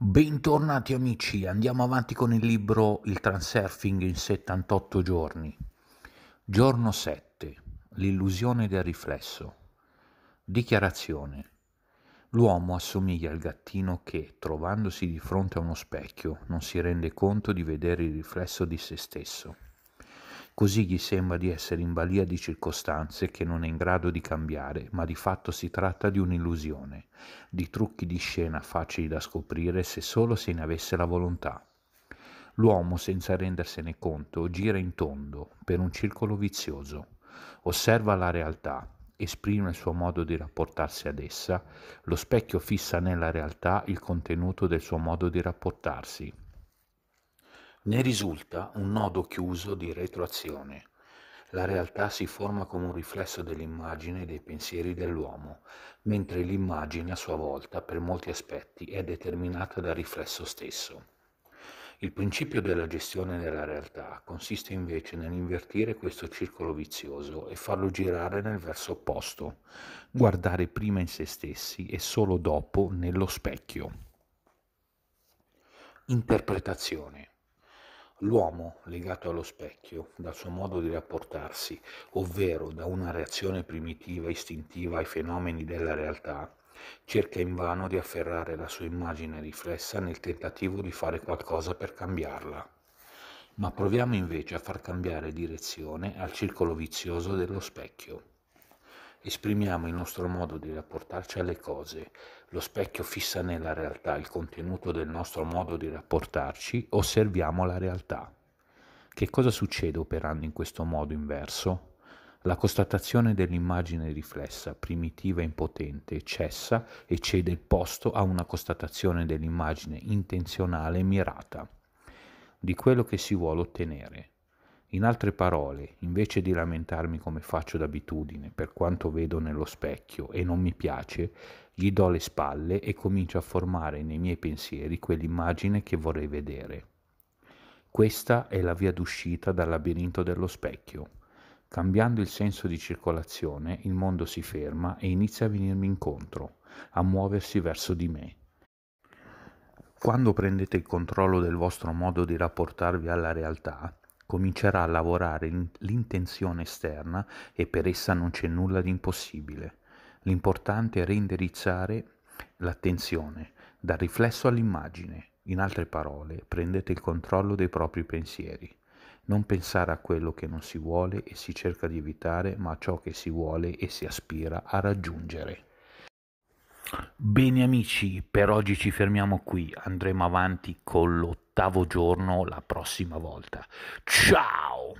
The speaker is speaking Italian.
Bentornati amici, andiamo avanti con il libro Il transurfing in 78 giorni. Giorno 7. L'illusione del riflesso. Dichiarazione. L'uomo assomiglia al gattino che, trovandosi di fronte a uno specchio, non si rende conto di vedere il riflesso di se stesso. Così gli sembra di essere in balia di circostanze che non è in grado di cambiare, ma di fatto si tratta di un'illusione, di trucchi di scena facili da scoprire se solo se ne avesse la volontà. L'uomo, senza rendersene conto, gira in tondo, per un circolo vizioso, osserva la realtà, esprime il suo modo di rapportarsi ad essa, lo specchio fissa nella realtà il contenuto del suo modo di rapportarsi ne risulta un nodo chiuso di retroazione. La realtà si forma come un riflesso dell'immagine e dei pensieri dell'uomo, mentre l'immagine a sua volta, per molti aspetti, è determinata dal riflesso stesso. Il principio della gestione della realtà consiste invece nell'invertire questo circolo vizioso e farlo girare nel verso opposto, guardare prima in se stessi e solo dopo nello specchio. Interpretazione. L'uomo, legato allo specchio dal suo modo di rapportarsi, ovvero da una reazione primitiva istintiva ai fenomeni della realtà, cerca invano di afferrare la sua immagine riflessa nel tentativo di fare qualcosa per cambiarla. Ma proviamo invece a far cambiare direzione al circolo vizioso dello specchio esprimiamo il nostro modo di rapportarci alle cose. Lo specchio fissa nella realtà il contenuto del nostro modo di rapportarci, osserviamo la realtà. Che cosa succede operando in questo modo inverso? La constatazione dell'immagine riflessa, primitiva e impotente, cessa e cede il posto a una constatazione dell'immagine intenzionale e mirata, di quello che si vuole ottenere. In altre parole, invece di lamentarmi come faccio d'abitudine per quanto vedo nello specchio e non mi piace, gli do le spalle e comincio a formare nei miei pensieri quell'immagine che vorrei vedere. Questa è la via d'uscita dal labirinto dello specchio. Cambiando il senso di circolazione, il mondo si ferma e inizia a venirmi incontro, a muoversi verso di me. Quando prendete il controllo del vostro modo di rapportarvi alla realtà, comincerà a lavorare l'intenzione esterna e per essa non c'è nulla di impossibile. L'importante è reindirizzare l'attenzione dal riflesso all'immagine. In altre parole, prendete il controllo dei propri pensieri. Non pensare a quello che non si vuole e si cerca di evitare, ma a ciò che si vuole e si aspira a raggiungere. Bene amici, per oggi ci fermiamo qui, andremo avanti con l'ottimo all'ottavo giorno la prossima volta. Ciao!